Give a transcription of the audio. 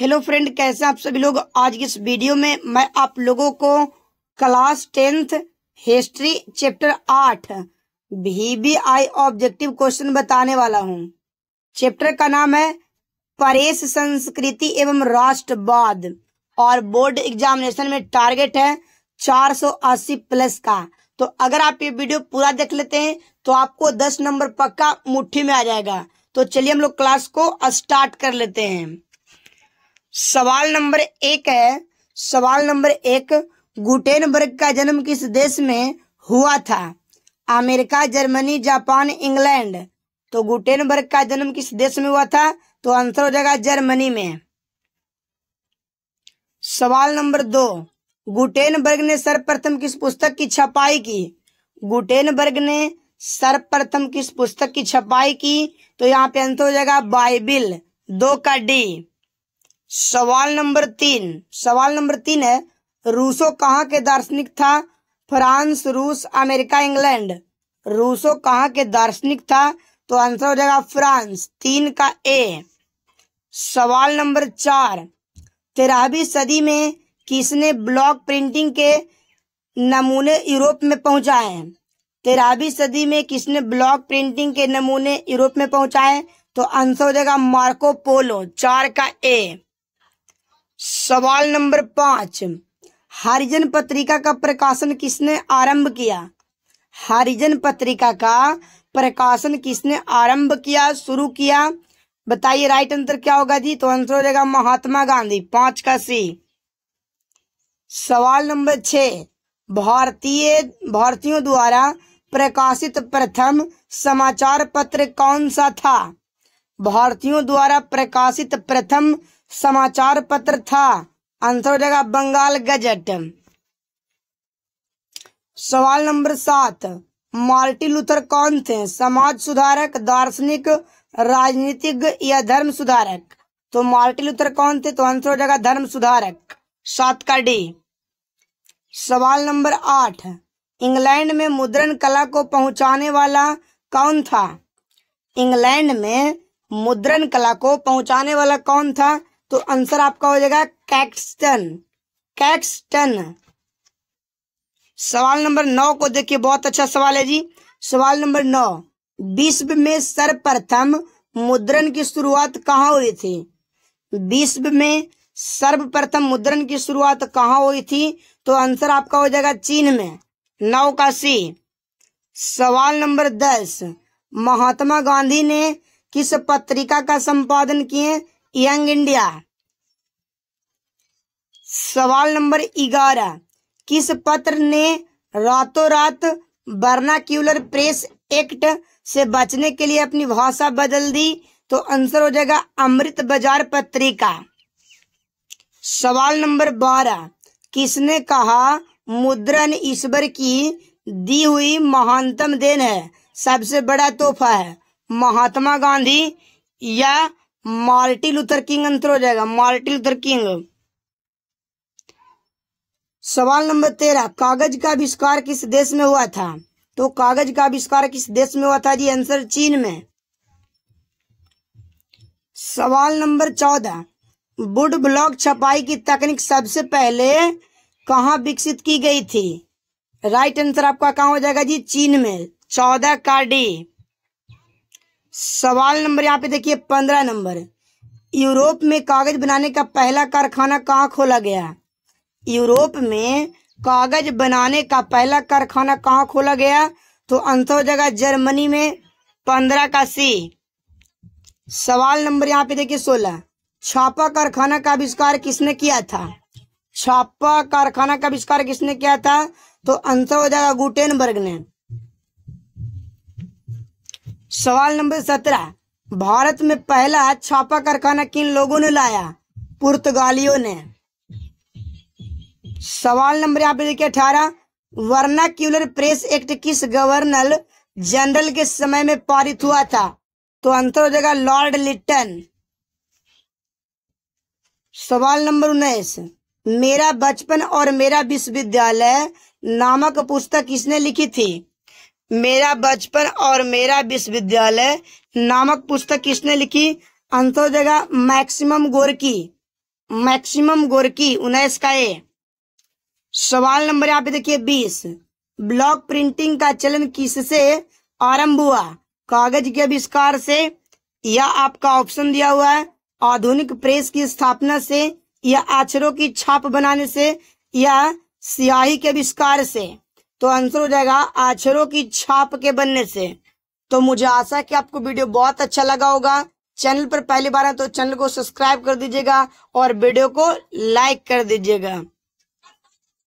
hello friend कैसे आप सभी लोग आज की इस वीडियो में मैं आप लोगों को क्लास टेंथ हिस्ट्री चैप्टर आठ वीवीआई ऑब्जेक्टिव क्वेश्चन बताने वाला हूं चैप्टर का नाम है परेश संस्कृति एवं राष्ट्रवाद और बोर्ड एग्जामिनेशन में टारगेट है 480 प्लस का तो अगर आप ये वीडियो पूरा देख लेते हैं तो आपको दस नंबर पक्का मुठ्ठी में आ जाएगा तो चलिए हम लोग क्लास को स्टार्ट कर लेते हैं सवाल नंबर एक है सवाल नंबर एक गुटेनबर्ग का जन्म किस देश में हुआ था अमेरिका जर्मनी जापान इंग्लैंड तो गुटेनबर्ग का जन्म किस देश में हुआ था तो आंसर हो जाएगा जर्मनी में सवाल नंबर दो गुटेनबर्ग ने सर्वप्रथम किस पुस्तक की छपाई की गुटेनबर्ग ने सर्वप्रथम किस पुस्तक की छपाई की तो यहाँ पे आंसर हो जाएगा बाइबिल दो का डी सवाल नंबर तीन सवाल नंबर तीन है रूसो कहाँ के दार्शनिक था फ्रांस रूस अमेरिका इंग्लैंड रूसो कहाँ के दार्शनिक था तो आंसर हो जाएगा फ्रांस तीन का ए सवाल नंबर चार तेरहवीं सदी में किसने ब्लॉक प्रिंटिंग के नमूने यूरोप में पहुंचाए तेरहवीं सदी में किसने ब्लॉक प्रिंटिंग के नमूने यूरोप में पहुंचाए तो आंसर हो जाएगा मार्को पोलो चार का ए सवाल नंबर पांच हरिजन पत्रिका का प्रकाशन किसने आरंभ किया हरिजन पत्रिका का प्रकाशन किसने आरंभ किया शुरू किया बताइए राइट आंसर क्या होगा जी तो आंसर हो जाएगा महात्मा गांधी पांच का सी सवाल नंबर छ भारतीय भारतीयों द्वारा प्रकाशित प्रथम समाचार पत्र कौन सा था भारतीयों द्वारा प्रकाशित प्रथम समाचार पत्र था आंसर हो जाएगा बंगाल गजट सवाल नंबर सात मार्टिन लूथर कौन थे समाज सुधारक दार्शनिक राजनीतिक या धर्म सुधारक तो मार्टिन लूथर कौन थे तो आंसर हो जाएगा धर्म सुधारक सात का डी सवाल नंबर आठ इंग्लैंड में मुद्रण कला को पहुंचाने वाला कौन था इंग्लैंड में मुद्रण कला को पहुंचाने वाला कौन था तो आंसर आपका हो जाएगा कैक्सटन कैक्सटन सवाल नंबर नौ को देखिए बहुत अच्छा सवाल है जी सवाल नंबर नौ विश्व में सर्वप्रथम मुद्रण की शुरुआत कहाँ हुई थी विश्व में सर्वप्रथम मुद्रण की शुरुआत कहाँ हुई थी तो आंसर आपका हो जाएगा चीन में नौ का सी सवाल नंबर दस महात्मा गांधी ने किस पत्रिका का संपादन किए यंग इंडिया सवाल नंबर ग्यारह किस पत्र ने रातों रात बर्नाक्यूलर प्रेस एक्ट से बचने के लिए अपनी भाषा बदल दी तो आंसर हो जाएगा अमृत बाजार पत्रिका सवाल नंबर बारह किसने कहा मुद्रण ईश्वर की दी हुई महानतम देन है सबसे बड़ा तोहफा है महात्मा गांधी या मार्टिन लूथर किंग अंतर हो जाएगा मार्टिन लूथर किंग सवाल नंबर तेरह कागज का आविष्कार किस देश में हुआ था तो कागज का आविष्कार किस देश में हुआ था जी आंसर चीन में सवाल नंबर चौदह वुड ब्लॉक छपाई की तकनीक सबसे पहले कहा विकसित की गई थी राइट आंसर आपका कहा हो जाएगा जी चीन में चौदह का डी सवाल नंबर यहाँ पे देखिए पंद्रह नंबर यूरोप में कागज बनाने का पहला कारखाना कहाँ खोला गया यूरोप में कागज बनाने का पहला कारखाना कहाँ खोला गया तो अंतर जगह जर्मनी में पंद्रह का सी सवाल नंबर यहाँ पे देखिए सोलह छापा कारखाना का आविष्कार किसने किया था छापा कारखाना का आविष्कार किसने किया था तो अंतर हो जाएगा गुटेनबर्ग ने सवाल नंबर सत्रह भारत में पहला छापा कारखाना किन लोगों ने लाया पुर्तगालियों ने सवाल नंबर यहाँ पे देखिए अठारह वर्नाक्यूलर प्रेस एक्ट किस गवर्नर जनरल के समय में पारित हुआ था तो अंतर हो जाएगा लॉर्ड लिट्टन सवाल नंबर उन्नीस मेरा बचपन और मेरा विश्वविद्यालय नामक पुस्तक किसने लिखी थी मेरा बचपन और मेरा विश्वविद्यालय नामक पुस्तक किसने लिखी अंतर जगह मैक्सिमम गोरकी मैक्सिमम गोरकी उन्नीस का ए सवाल नंबर यहाँ पे देखिए बीस ब्लॉक प्रिंटिंग का चलन किससे आरंभ हुआ कागज के आविष्कार से या आपका ऑप्शन दिया हुआ है आधुनिक प्रेस की स्थापना से या अक्षरों की छाप बनाने से या स्याही के आविष्कार से तो आंसर हो जाएगा आछरों की छाप के बनने से तो मुझे आशा है कि आपको वीडियो बहुत अच्छा लगा होगा चैनल पर पहली बार है तो चैनल को सब्सक्राइब कर दीजिएगा और वीडियो को लाइक कर दीजिएगा